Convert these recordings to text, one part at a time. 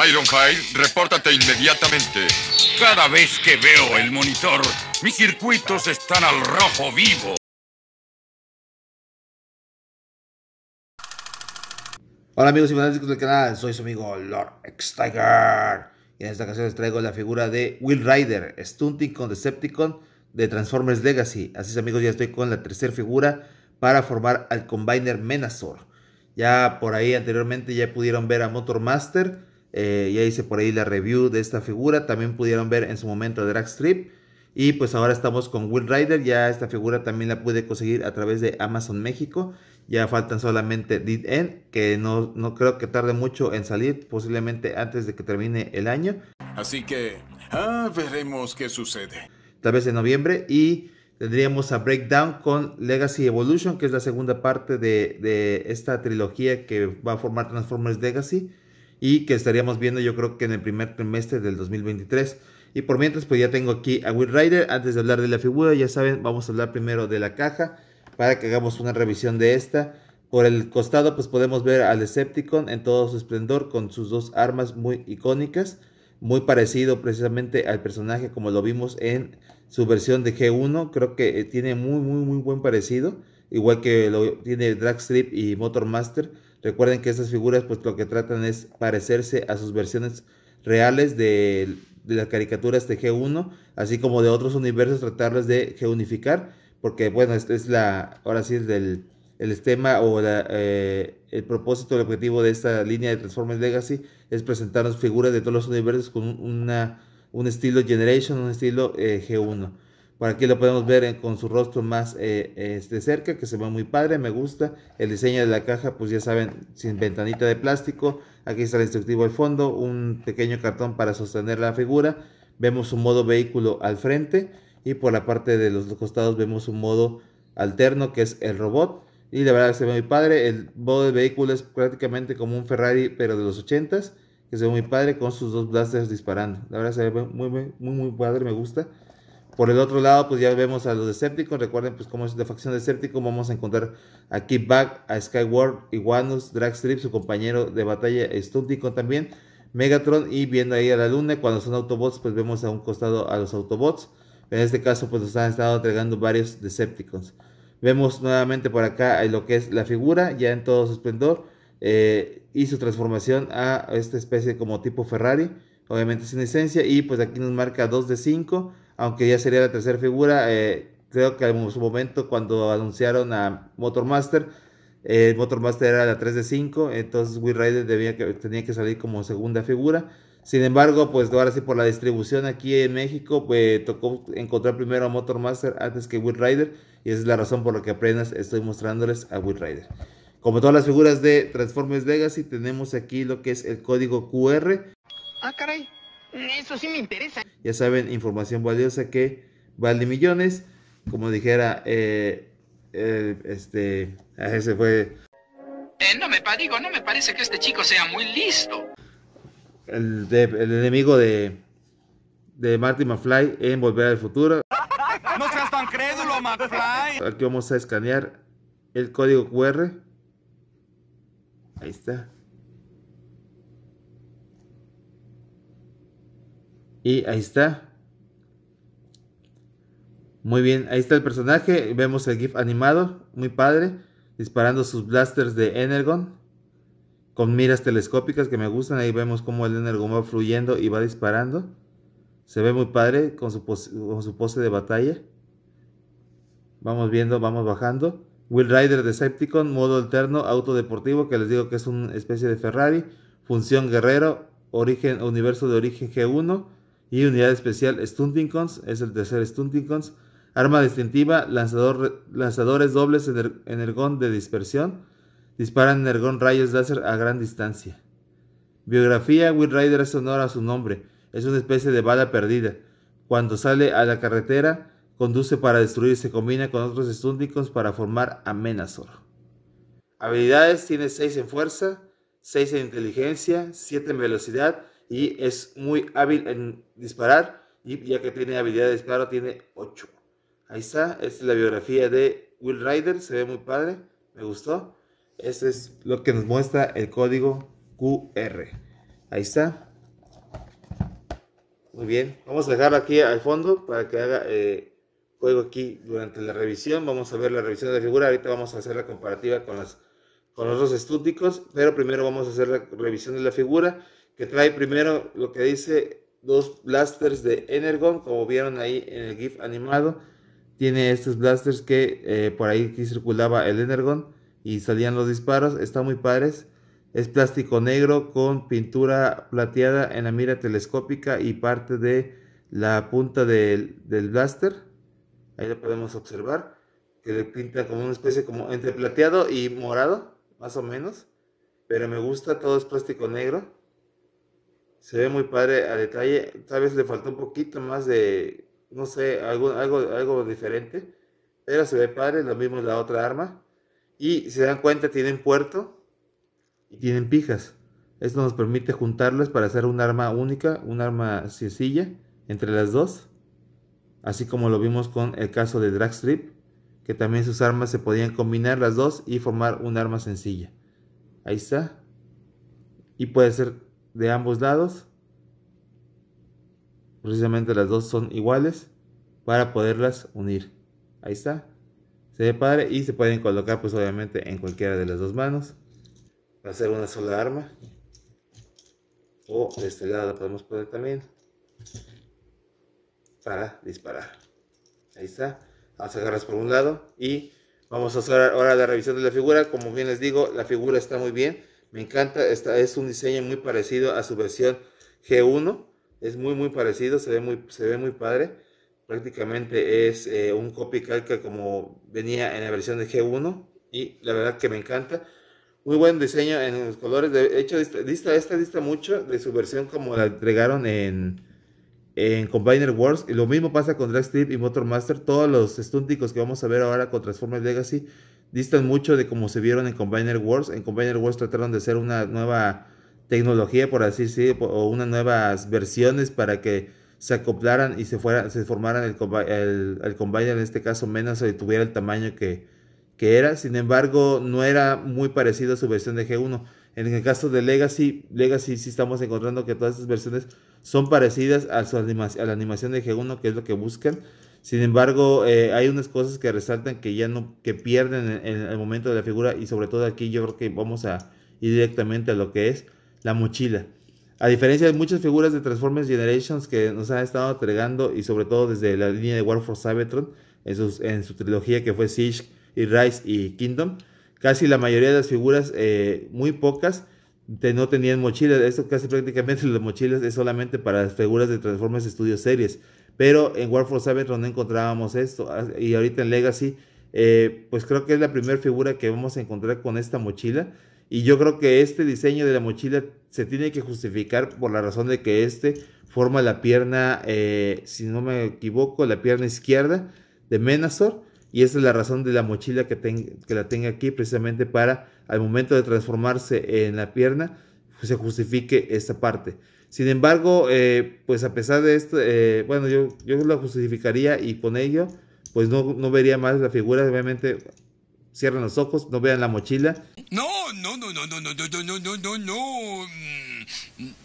Ironhide, repórtate inmediatamente. Cada vez que veo el monitor, mis circuitos están al rojo vivo. Hola amigos y fanáticos del canal, soy su amigo Lord X-Tiger. Y en esta ocasión les traigo la figura de Will Rider, Stunting con Decepticon de Transformers Legacy. Así es amigos, ya estoy con la tercera figura para formar al Combiner Menasor Ya por ahí anteriormente ya pudieron ver a Motor Master. Eh, ya hice por ahí la review de esta figura. También pudieron ver en su momento a Dragstrip. Y pues ahora estamos con Will Rider, ya esta figura también la pude conseguir a través de Amazon México. Ya faltan solamente Dead End, que no, no creo que tarde mucho en salir, posiblemente antes de que termine el año. Así que, ah, veremos qué sucede. Tal vez en noviembre y tendríamos a Breakdown con Legacy Evolution, que es la segunda parte de, de esta trilogía que va a formar Transformers Legacy y que estaríamos viendo yo creo que en el primer trimestre del 2023. Y por mientras, pues ya tengo aquí a Will Rider. Antes de hablar de la figura, ya saben, vamos a hablar primero de la caja para que hagamos una revisión de esta. Por el costado, pues podemos ver al Decepticon en todo su esplendor con sus dos armas muy icónicas. Muy parecido precisamente al personaje como lo vimos en su versión de G1. Creo que eh, tiene muy, muy, muy buen parecido. Igual que lo tiene Dragstrip y Motor Master. Recuerden que estas figuras pues lo que tratan es parecerse a sus versiones reales del de las caricaturas de G1, así como de otros universos, tratarles de unificar, porque bueno, es, es la, ahora sí es del, el tema o eh, el propósito, el objetivo de esta línea de Transformers Legacy es presentarnos figuras de todos los universos con una, un estilo Generation, un estilo eh, G1. Por aquí lo podemos ver con su rostro más eh, este, cerca, que se ve muy padre, me gusta. El diseño de la caja, pues ya saben, sin ventanita de plástico. Aquí está el instructivo al fondo, un pequeño cartón para sostener la figura. Vemos un modo vehículo al frente y por la parte de los costados vemos un modo alterno que es el robot. Y la verdad se ve muy padre. El modo de vehículo es prácticamente como un Ferrari, pero de los 80s. Que se ve muy padre con sus dos blasters disparando. La verdad se ve muy, muy, muy, muy padre, me gusta. Por el otro lado, pues ya vemos a los Decepticons. Recuerden, pues como es la facción Decepticon, vamos a encontrar aquí Kickback, a Skyward, Iguanus, Dragstrip, su compañero de batalla Stunticon también, Megatron y viendo ahí a la Luna. Cuando son Autobots, pues vemos a un costado a los Autobots. En este caso, pues nos han estado entregando varios Decepticons. Vemos nuevamente por acá lo que es la figura, ya en todo su esplendor, eh, y su transformación a esta especie como tipo Ferrari, obviamente sin esencia. Y pues aquí nos marca 2 de 5 aunque ya sería la tercera figura. Eh, creo que en su momento cuando anunciaron a Motormaster, eh, Motormaster era la 3 de 5, entonces Will Rider debía tenía que salir como segunda figura. Sin embargo, pues ahora sí por la distribución aquí en México, pues tocó encontrar primero a Motormaster antes que Will Rider y esa es la razón por la que apenas estoy mostrándoles a Will Rider. Como todas las figuras de Transformers Legacy, tenemos aquí lo que es el código QR. Ah, caray. Eso sí me interesa. Ya saben, información valiosa que vale millones. Como dijera, eh, eh, este, ah, ese fue. Eh, no me digo, no me parece que este chico sea muy listo. El, el enemigo de, de Marty McFly en Volver al Futuro. No seas tan crédulo, McFly. Aquí vamos a escanear el código QR. Ahí está. Y ahí está. Muy bien, ahí está el personaje. Vemos el GIF animado, muy padre. Disparando sus blasters de Energon. Con miras telescópicas que me gustan. Ahí vemos cómo el Energon va fluyendo y va disparando. Se ve muy padre con su, pose, de batalla. Vamos viendo, vamos bajando. Will Rider Decepticon, modo alterno, auto deportivo, que les digo que es una especie de Ferrari. Función guerrero, origen, universo de origen G1 y unidad especial Stunting es el tercer Stunting Arma distintiva, lanzador, lanzadores dobles en er, energón de dispersión. Disparan energón rayos láser a gran distancia. Biografía, Will Rider es honor a su nombre. Es una especie de bala perdida. Cuando sale a la carretera, conduce para destruir. Se combina con otros Stunticons para formar Amenazor. Habilidades, tiene 6 en fuerza, 6 en inteligencia, 7 en velocidad, y es muy hábil en disparar. Y ya que tiene habilidad de disparo, tiene 8. Ahí está. Esta es la biografía de Will Rider. Se ve muy padre. Me gustó. Este es lo que nos muestra el código QR. Ahí está. Muy bien. Vamos a dejarlo aquí al fondo para que haga eh, juego aquí durante la revisión. Vamos a ver la revisión de la figura. Ahorita vamos a hacer la comparativa con las con los otros estúdicos, pero primero vamos a hacer la revisión de la figura que trae primero lo que dice dos blasters de Energon, como vieron ahí en el GIF animado. Tiene estos blasters que eh, por ahí circulaba el Energon y salían los disparos. Están muy padres. Es plástico negro con pintura plateada en la mira telescópica y parte de la punta del, del blaster. Ahí lo podemos observar. Que le pinta como una especie como entre plateado y morado, más o menos. Pero me gusta, todo es plástico negro se ve muy padre a detalle. Tal vez le faltó un poquito más de, no sé, algo, algo, algo diferente. Pero se ve padre, lo mismo la otra arma. Y se dan cuenta, tienen puerto y tienen pijas. Esto nos permite juntarlas para hacer un arma única, un arma sencilla entre las dos. Así como lo vimos con el caso de Dragstrip, que también sus armas se podían combinar las dos y formar un arma sencilla. Ahí está. Y puede ser de ambos lados. Precisamente las dos son iguales para poderlas unir. Ahí está. Se ve padre y se pueden colocar pues obviamente en cualquiera de las dos manos. Para hacer una sola arma. O de este lado la podemos poner también. Para disparar. Ahí está. Vamos a agarras por un lado y vamos a hacer ahora la revisión de la figura. Como bien les digo, la figura está muy bien me encanta, esta, es un diseño muy parecido a su versión G1. Es muy, muy parecido, se ve muy, se ve muy padre. Prácticamente es eh, un copy calca como venía en la versión de G1. Y la verdad que me encanta. Muy buen diseño en los colores. De hecho, esta lista, esta lista mucho de su versión como la entregaron en, en Combiner Wars. Y lo mismo pasa con Dragstrip y Motor Master. Todos los estúnticos que vamos a ver ahora con Transformers Legacy distan mucho de cómo se vieron en Combiner Wars. En Combiner Wars trataron de hacer una nueva tecnología, por así decirlo, o unas nuevas versiones para que se acoplaran y se, se formaran el, el, Combiner, en este caso menos, y tuviera el tamaño que, era. Sin embargo, no era muy parecido a su versión de G1. En el caso de Legacy, Legacy sí estamos encontrando que todas estas versiones son parecidas a, su a la animación de G1, que es lo que buscan. Sin embargo, eh, hay unas cosas que resaltan que ya no, pierden en, el momento de la figura y sobre todo aquí yo creo que vamos a ir directamente a lo que es la mochila. A diferencia de muchas figuras de Transformers Generations que nos han estado entregando y sobre todo desde la línea de War for Cybertron en, su trilogía que fue Siege y Rise y Kingdom, casi la mayoría de las figuras, eh, muy pocas, no tenían mochilas. Esto casi prácticamente las mochilas es solamente para las figuras de Transformers Studio Series. Pero en War for no encontrábamos esto. Ah, y ahorita en Legacy, eh, pues creo que es la primera figura que vamos a encontrar con esta mochila. Y yo creo que este diseño de la mochila se tiene que justificar por la razón de que este forma la pierna, eh, si no me equivoco, la pierna izquierda de Menazor. Y esa es la razón de la mochila que, que la tenga aquí, precisamente para al momento de transformarse en la pierna, pues se justifique esta parte. Sin embargo, eh, pues a pesar de esto, eh, bueno, yo, yo lo justificaría y con ello, pues no, no vería más la figura, obviamente cierran los ojos, no vean la mochila. No, no, no, no, no, no, no, no, no, no, no.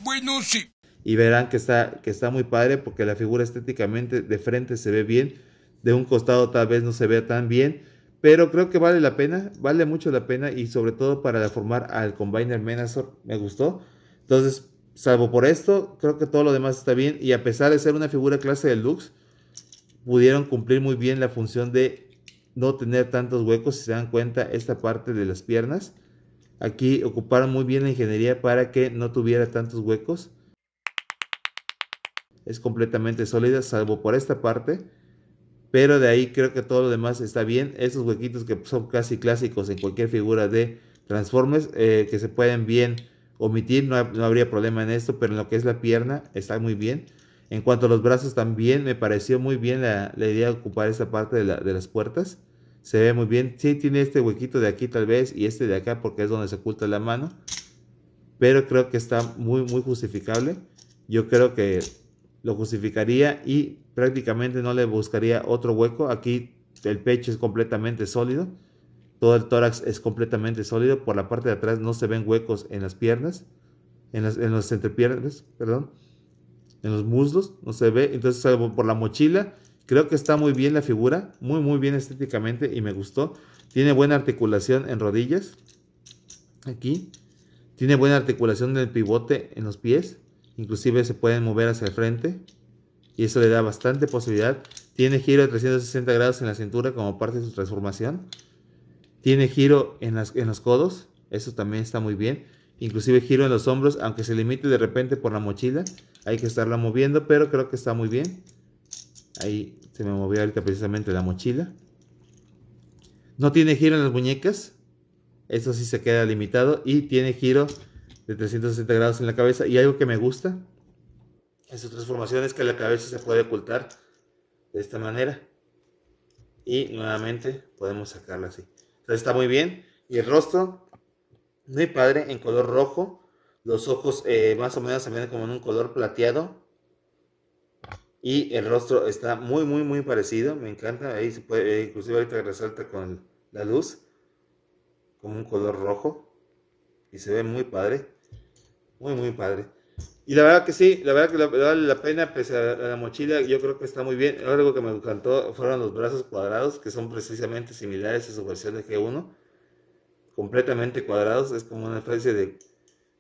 Bueno, sí. Y verán que está, que está muy padre porque la figura estéticamente de frente se ve bien, de un costado tal vez no se vea tan bien, pero creo que vale la pena, vale mucho la pena y sobre todo para formar al Combiner Menazor, me gustó. Entonces, salvo por esto, creo que todo lo demás está bien. Y a pesar de ser una figura clase Lux, pudieron cumplir muy bien la función de no tener tantos huecos. Si se dan cuenta, esta parte de las piernas. Aquí ocuparon muy bien la ingeniería para que no tuviera tantos huecos. Es completamente sólida, salvo por esta parte. Pero de ahí creo que todo lo demás está bien. esos huequitos que son casi clásicos en cualquier figura de Transformers, eh, que se pueden bien omitir, no, habría problema en esto, pero en lo que es la pierna está muy bien. En cuanto a los brazos también, me pareció muy bien la, idea de ocupar esta parte de, las puertas. Se ve muy bien. si tiene este huequito de aquí tal vez y este de acá porque es donde se oculta la mano. Pero creo que está muy, muy justificable. Yo creo que lo justificaría y prácticamente no le buscaría otro hueco. Aquí el pecho es completamente sólido todo el tórax es completamente sólido. Por la parte de atrás no se ven huecos en las piernas, en los entrepiernas, perdón, en los muslos, no se ve. Entonces, por la mochila, creo que está muy bien la figura, muy, muy bien estéticamente y me gustó. Tiene buena articulación en rodillas, aquí. Tiene buena articulación del pivote en los pies. Inclusive se pueden mover hacia el frente. Y eso le da bastante posibilidad. Tiene giro de 360 grados en la cintura como parte de su transformación. Tiene giro en, los codos, eso también está muy bien. Inclusive giro en los hombros, aunque se limite de repente por la mochila. Hay que estarla moviendo, pero creo que está muy bien. Ahí se me movió ahorita precisamente la mochila. No tiene giro en las muñecas. Eso sí se queda limitado. Y tiene giro de 360 grados en la cabeza. Y algo que me gusta en su transformación es que la cabeza se puede ocultar de esta manera. Y nuevamente podemos sacarla así. Entonces está muy bien. Y el rostro, muy padre, en color rojo. Los ojos eh, más o menos también como en un color plateado. Y el rostro está muy, muy, muy parecido. Me encanta. Ahí se puede, eh, inclusive ahorita resalta con la luz. Como un color rojo. Y se ve muy padre. Muy, muy padre. Y la verdad que sí, la verdad que vale la pena, pese a, la mochila, yo creo que está muy bien. Algo que me encantó fueron los brazos cuadrados, que son precisamente similares a su versión de G1, completamente cuadrados, es como una especie de,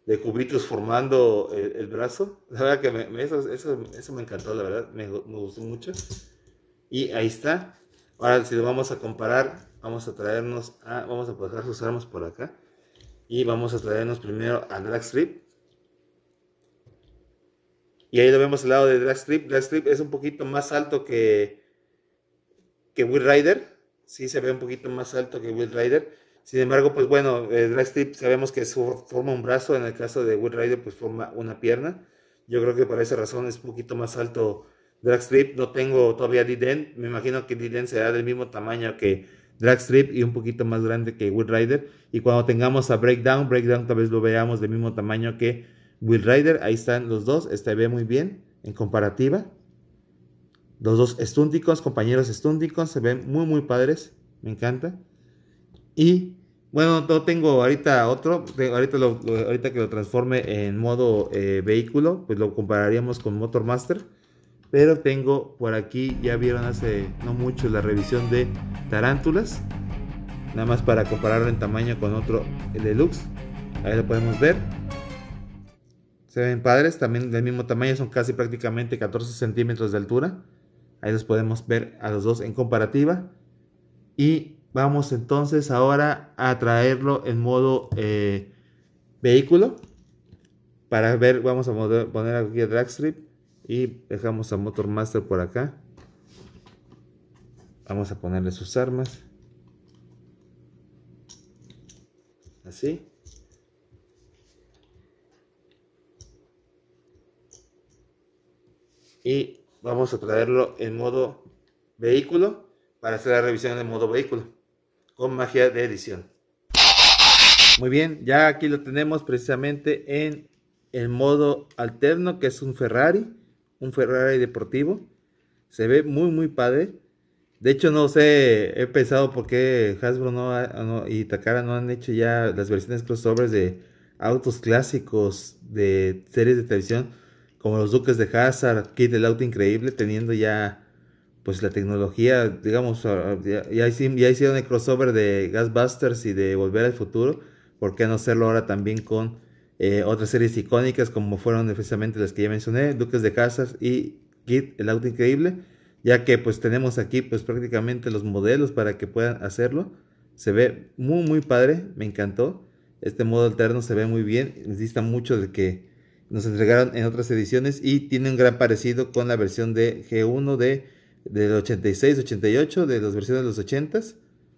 de cubitos formando el, brazo. La verdad que eso, me encantó, la verdad, me, gustó mucho. Y ahí está. Ahora, si lo vamos a comparar, vamos a traernos a, vamos a dejar sus armas por acá. Y vamos a traernos primero a Black Strip y ahí lo vemos al lado de Dragstrip. Dragstrip es un poquito más alto que, que Will Rider. Sí, se ve un poquito más alto que Will Rider. Sin embargo, pues bueno, Dragstrip eh, sabemos que forma un brazo. En el caso de Will Rider, pues forma una pierna. Yo creo que por esa razón es un poquito más alto Dragstrip. No tengo todavía Diden. Me imagino que D-Den será del mismo tamaño que Dragstrip y un poquito más grande que Will Rider. Y cuando tengamos a Breakdown, Breakdown tal vez lo veamos del mismo tamaño que Will Rider, ahí están los dos, este ve muy bien en comparativa. Los dos estúndicos, compañeros estúndicos, se ven muy, muy padres, me encanta. Y bueno, no tengo ahorita otro, ahorita, que lo transforme en modo eh, vehículo, pues lo compararíamos con Motor Master Pero tengo por aquí, ya vieron hace no mucho la revisión de Tarántulas, nada más para compararlo en tamaño con otro deluxe. Ahí lo podemos ver. Se ven padres, también del mismo tamaño, son casi prácticamente 14 centímetros de altura. Ahí los podemos ver a los dos en comparativa. Y vamos entonces ahora a traerlo en modo eh, vehículo. Para ver, vamos a poner aquí a drag strip y dejamos a Motor Master por acá. Vamos a ponerle sus armas. Así. y vamos a traerlo en modo vehículo para hacer la revisión en modo vehículo con magia de edición. Muy bien, ya aquí lo tenemos precisamente en el modo alterno que es un Ferrari, un Ferrari deportivo. Se ve muy muy padre. De hecho no sé, he pensado por qué Hasbro no, y Takara no han hecho ya las versiones crossovers de autos clásicos de series de televisión como los Duques de Hazard, Kid el auto increíble, teniendo ya pues la tecnología, digamos, ah, ah, ya, hicieron el crossover de Gasbusters y de Volver al Futuro, ¿por qué no hacerlo ahora también con eh, otras series icónicas como fueron precisamente las que ya mencioné, Duques de Hazard y Kid el auto increíble? Ya que pues tenemos aquí pues prácticamente los modelos para que puedan hacerlo. Se ve muy muy padre, me encantó. Este modo alterno se ve muy bien, necesita mucho de que nos entregaron en otras ediciones y tiene un gran parecido con la versión de G1 de, del 86-88, de las versiones de los 80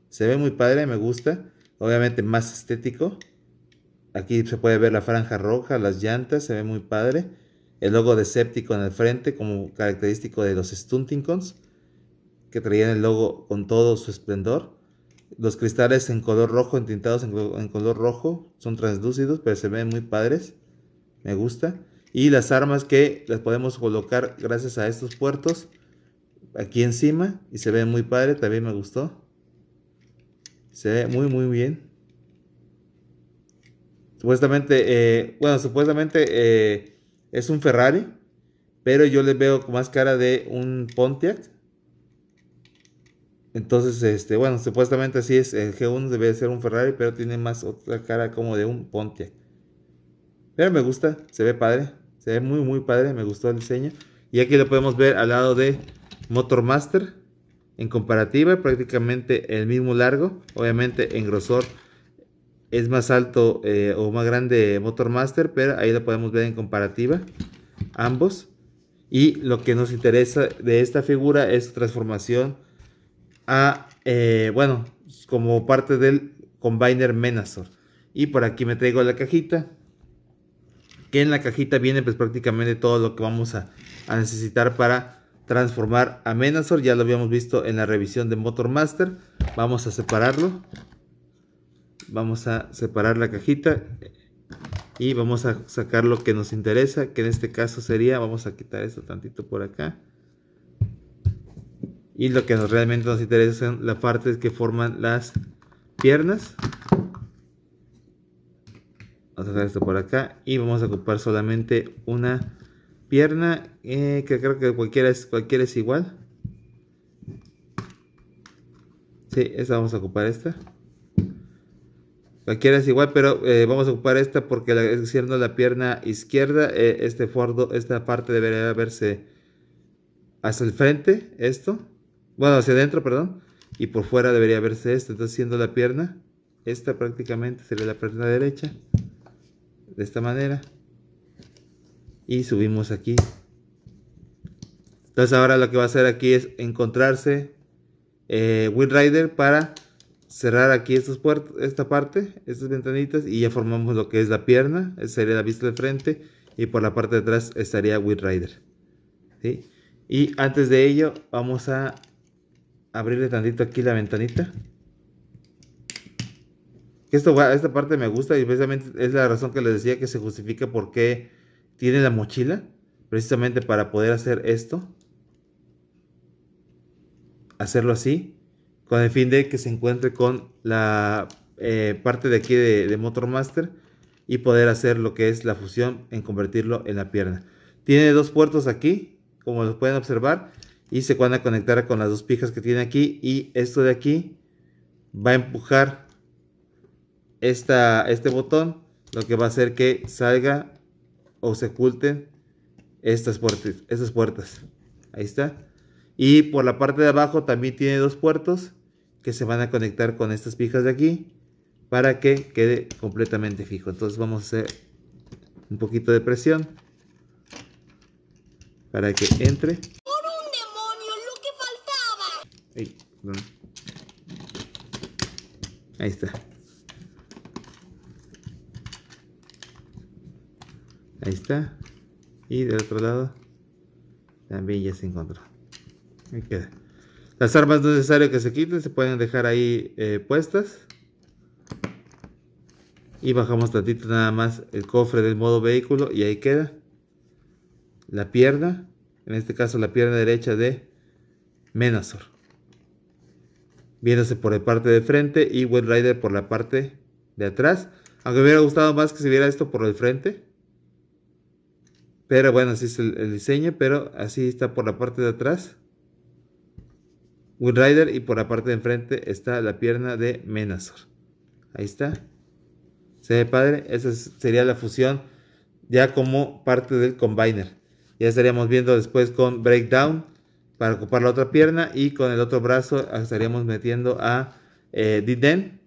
Se ve muy padre, me gusta. Obviamente más estético. Aquí se puede ver la franja roja, las llantas, se ve muy padre. El logo de en el frente como característico de los Stuntingcons, que traían el logo con todo su esplendor. Los cristales en color rojo, entintados en color rojo, son translúcidos, pero se ven muy padres. Me gusta. Y las armas que las podemos colocar gracias a estos puertos. Aquí encima. Y se ve muy padre. También me gustó. Se ve muy muy bien. Supuestamente. Eh, bueno, supuestamente eh, es un Ferrari. Pero yo les veo más cara de un Pontiac. Entonces, este, bueno, supuestamente así es. El G1 debe ser un Ferrari, pero tiene más otra cara como de un Pontiac. Pero me gusta, se ve padre. Se ve muy, muy padre. Me gustó el diseño. Y aquí lo podemos ver al lado de Motor Master En comparativa, prácticamente el mismo largo. Obviamente en grosor es más alto eh, o más grande Motor Master Pero ahí lo podemos ver en comparativa. Ambos. Y lo que nos interesa de esta figura es su transformación a, eh, bueno, como parte del Combiner Menazor. Y por aquí me traigo la cajita en la cajita viene pues prácticamente todo lo que vamos a, necesitar para transformar a Menazor. Ya lo habíamos visto en la revisión de Motor Master. Vamos a separarlo. Vamos a separar la cajita. Y vamos a sacar lo que nos interesa. Que en este caso sería. Vamos a quitar esto tantito por acá. Y lo que nos, realmente nos interesa son las partes que forman las piernas. Vamos a esto por acá y vamos a ocupar solamente una pierna eh, que creo que cualquiera es, cualquiera es igual. Sí, esta vamos a ocupar esta. Cualquiera es igual, pero eh, vamos a ocupar esta porque la, siendo la pierna izquierda, eh, este fordo, esta parte debería verse hacia el frente, esto. Bueno, hacia adentro, perdón. Y por fuera debería verse esto. Entonces, siendo la pierna, esta prácticamente sería la pierna derecha de esta manera y subimos aquí entonces ahora lo que va a hacer aquí es encontrarse eh, Rider para cerrar aquí esta parte, estas ventanitas y ya formamos lo que es la pierna, esa sería la vista de frente y por la parte de atrás estaría Windrider Rider. Y antes de ello vamos a abrirle tantito aquí la ventanita esto, esta parte me gusta y precisamente es la razón que les decía que se justifica Porque tiene la mochila, precisamente para poder hacer esto, hacerlo así, con el fin de que se encuentre con la eh, parte de aquí de, Motor Master y poder hacer lo que es la fusión en convertirlo en la pierna. Tiene dos puertos aquí, como lo pueden observar, y se van a conectar con las dos pijas que tiene aquí y esto de aquí va a empujar esta, este botón lo que va a hacer que salga o se oculten estas puertas, estas puertas. Ahí está. Y por la parte de abajo también tiene dos puertos que se van a conectar con estas fijas de aquí para que quede completamente fijo. Entonces vamos a hacer un poquito de presión para que entre. ¡Por un demonio! ¡Lo que faltaba! ahí está. ahí está y del otro lado también ya se encontró ahí queda las armas no es que se quiten se pueden dejar ahí eh, puestas y bajamos tantito nada más el cofre del modo vehículo y ahí queda la pierna en este caso la pierna derecha de Menazor viéndose por la parte de frente y Wind Rider por la parte de atrás aunque me hubiera gustado más que se viera esto por el frente pero bueno, así es el, diseño, pero así está por la parte de atrás. Windrider y por la parte de enfrente está la pierna de Menazor. Ahí está. ¿Se ve padre? Esa sería la fusión ya como parte del combiner. Ya estaríamos viendo después con Breakdown para ocupar la otra pierna y con el otro brazo estaríamos metiendo a eh, Diden.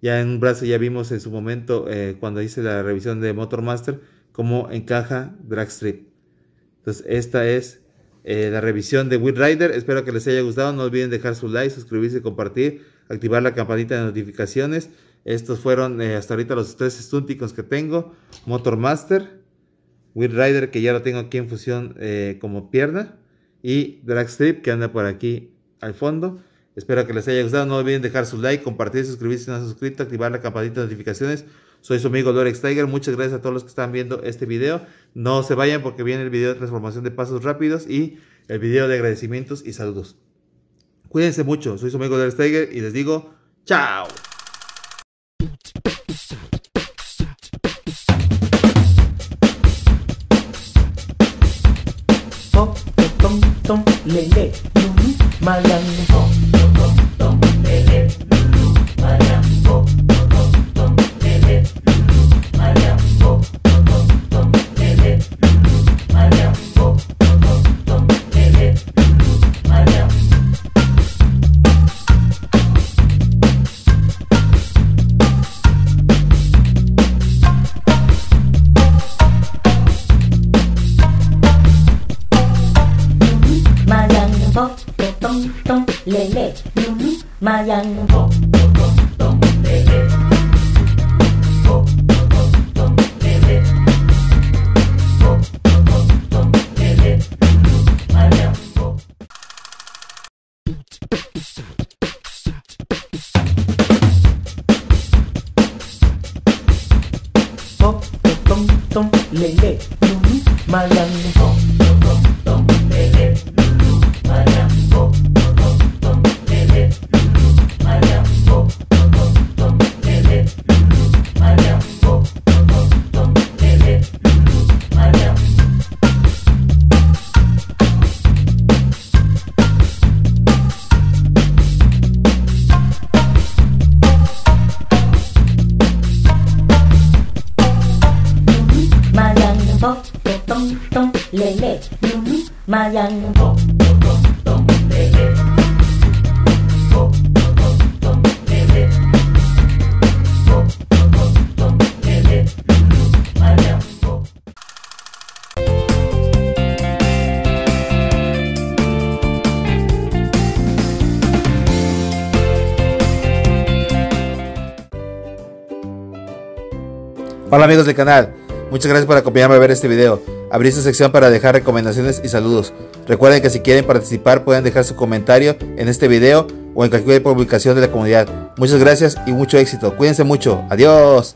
Ya en un brazo ya vimos en su momento eh, cuando hice la revisión de Motor Master cómo encaja Dragstrip. Entonces, esta es eh, la revisión de Wind Rider. Espero que les haya gustado. No olviden dejar su like, suscribirse, compartir, activar la campanita de notificaciones. Estos fueron eh, hasta ahorita los tres estúnticos que tengo. Motor Master, Wind Rider que ya lo tengo aquí en fusión eh, como pierna. Y Dragstrip que anda por aquí al fondo. Espero que les haya gustado. No olviden dejar su like, compartir, suscribirse si no han suscrito, activar la campanita de notificaciones. Soy su amigo Lorex Tiger. Muchas gracias a todos los que están viendo este video. No se vayan porque viene el video de transformación de pasos rápidos y el video de agradecimientos y saludos. Cuídense mucho. Soy su amigo Lorex Tiger y les digo chao. young Hola amigos del canal, muchas gracias por acompañarme a ver este video. Abrí esta sección para dejar recomendaciones y saludos. Recuerden que si quieren participar pueden dejar su comentario en este video o en cualquier publicación de la comunidad. Muchas gracias y mucho éxito. Cuídense mucho. Adiós.